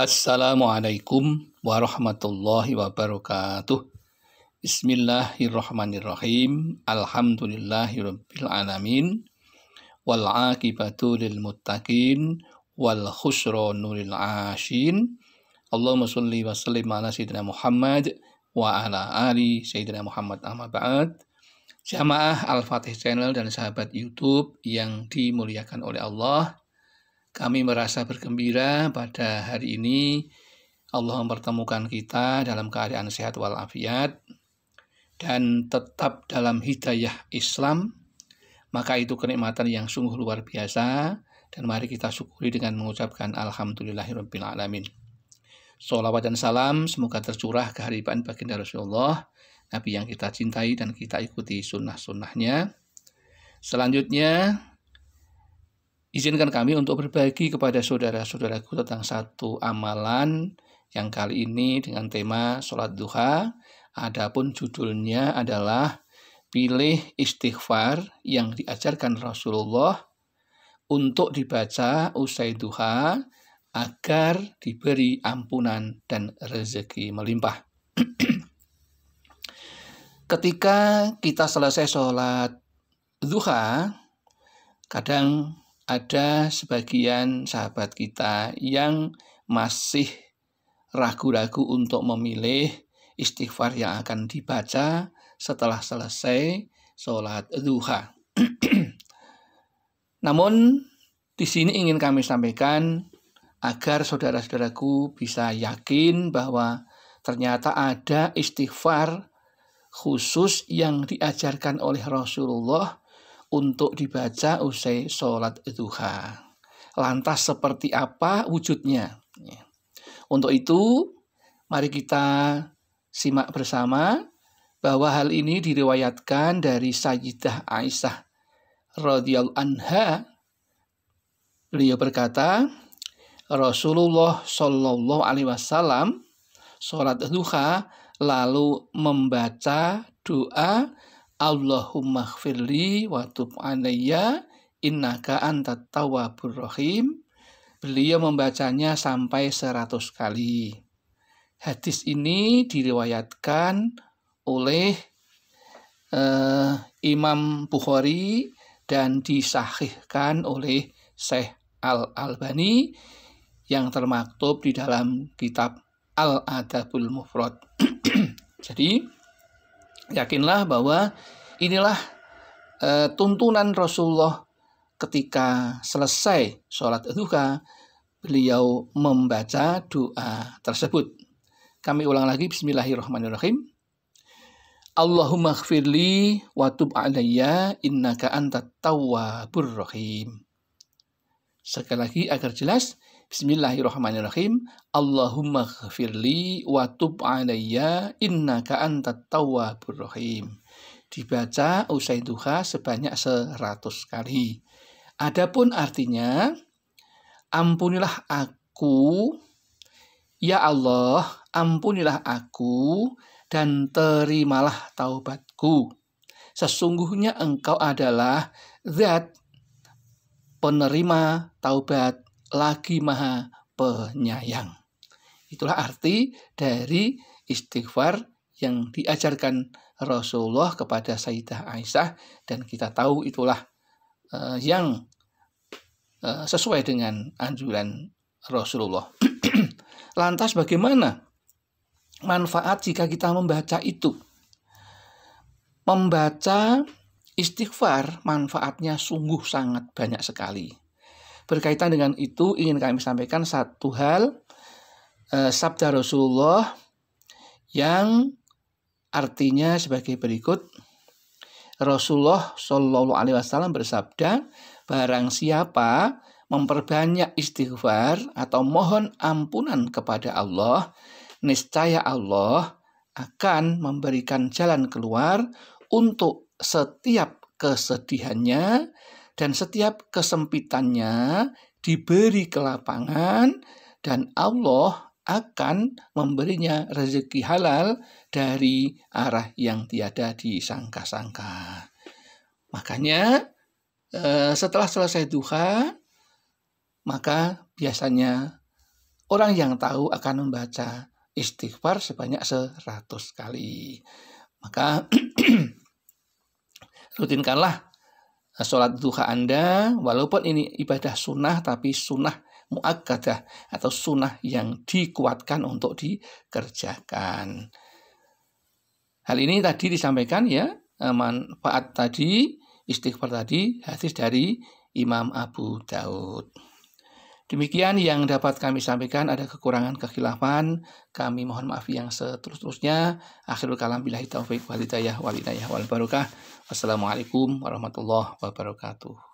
Assalamualaikum warahmatullahi wabarakatuh. Bismillahirrahmanirrahim. Alhamdulillahirabbil alamin. Wal aqibatu lil muttaqin wal nuril ashin. Allahumma shalli wa sallim ala sayyidina Muhammad wa ala ali sayyidina Muhammad amma ba'd. Jamaah Al-Fatih Channel dan sahabat YouTube yang dimuliakan oleh Allah, kami merasa bergembira pada hari ini Allah mempertemukan kita dalam keadaan sehat walafiat dan tetap dalam hidayah Islam, maka itu kenikmatan yang sungguh luar biasa dan mari kita syukuri dengan mengucapkan Alhamdulillahirrahmanirrahim. alamin. Salawat dan salam semoga tercurah kehadiran baginda Rasulullah, Nabi yang kita cintai dan kita ikuti sunnah-sunnahnya. Selanjutnya, Izinkan kami untuk berbagi kepada saudara-saudaraku tentang satu amalan yang kali ini dengan tema sholat duha. Adapun judulnya adalah pilih istighfar yang diajarkan Rasulullah untuk dibaca usai duha agar diberi ampunan dan rezeki melimpah. Ketika kita selesai sholat duha, kadang ada sebagian sahabat kita yang masih ragu-ragu untuk memilih istighfar yang akan dibaca setelah selesai sholat duha. Namun, di sini ingin kami sampaikan agar saudara-saudaraku bisa yakin bahwa ternyata ada istighfar khusus yang diajarkan oleh Rasulullah untuk dibaca usai sholat duha. Lantas seperti apa wujudnya? Ya. Untuk itu, mari kita simak bersama bahwa hal ini diriwayatkan dari Sayyidah Aisyah radhiyallahu anha. Beliau berkata, Rasulullah Shallallahu alaihi wasallam sholat duha lalu membaca doa Allahumma khfirli wa tub alayya innaka antat tawabur rahim. Beliau membacanya sampai seratus kali. Hadis ini diriwayatkan oleh uh, Imam Bukhari dan disahihkan oleh Syekh Al-Albani yang termaktub di dalam kitab Al-Adabul Mufrad. Jadi, Yakinlah bahwa inilah e, tuntunan Rasulullah ketika selesai sholat duha, beliau membaca doa tersebut. Kami ulang lagi, Bismillahirrahmanirrahim. Allahumma khfirli wa tub alayya innaka antat tawwabur rahim. Sekali lagi agar jelas, Bismillahirrahmanirrahim. Allahumma ghafirli wa tub inna innaka antat tawwabur rahim. Dibaca usai duha sebanyak seratus kali. Adapun artinya, ampunilah aku, ya Allah, ampunilah aku, dan terimalah taubatku. Sesungguhnya engkau adalah zat penerima taubat, lagi maha penyayang. Itulah arti dari istighfar yang diajarkan Rasulullah kepada Sayyidah Aisyah dan kita tahu itulah uh, yang uh, sesuai dengan anjuran Rasulullah. Lantas bagaimana manfaat jika kita membaca itu? Membaca Istighfar manfaatnya sungguh sangat banyak sekali. Berkaitan dengan itu ingin kami sampaikan satu hal eh, sabda Rasulullah yang artinya sebagai berikut. Rasulullah Shallallahu Alaihi Wasallam bersabda, barang siapa memperbanyak istighfar atau mohon ampunan kepada Allah, niscaya Allah akan memberikan jalan keluar untuk setiap kesedihannya dan setiap kesempitannya diberi kelapangan dan Allah akan memberinya rezeki halal dari arah yang tiada disangka-sangka. Makanya eh, setelah selesai duha, maka biasanya orang yang tahu akan membaca istighfar sebanyak seratus kali. Maka rutinkanlah eh, sholat duha Anda, walaupun ini ibadah sunnah, tapi sunnah muakkadah atau sunnah yang dikuatkan untuk dikerjakan. Hal ini tadi disampaikan ya, eh, manfaat tadi, istighfar tadi, hadis dari Imam Abu Daud. Demikian yang dapat kami sampaikan. Ada kekurangan kekhilafan. Kami mohon maaf yang seterusnya. Akhirul kalam bila taufiq wal hidayah wal inayah barokah. Wassalamualaikum warahmatullahi wabarakatuh.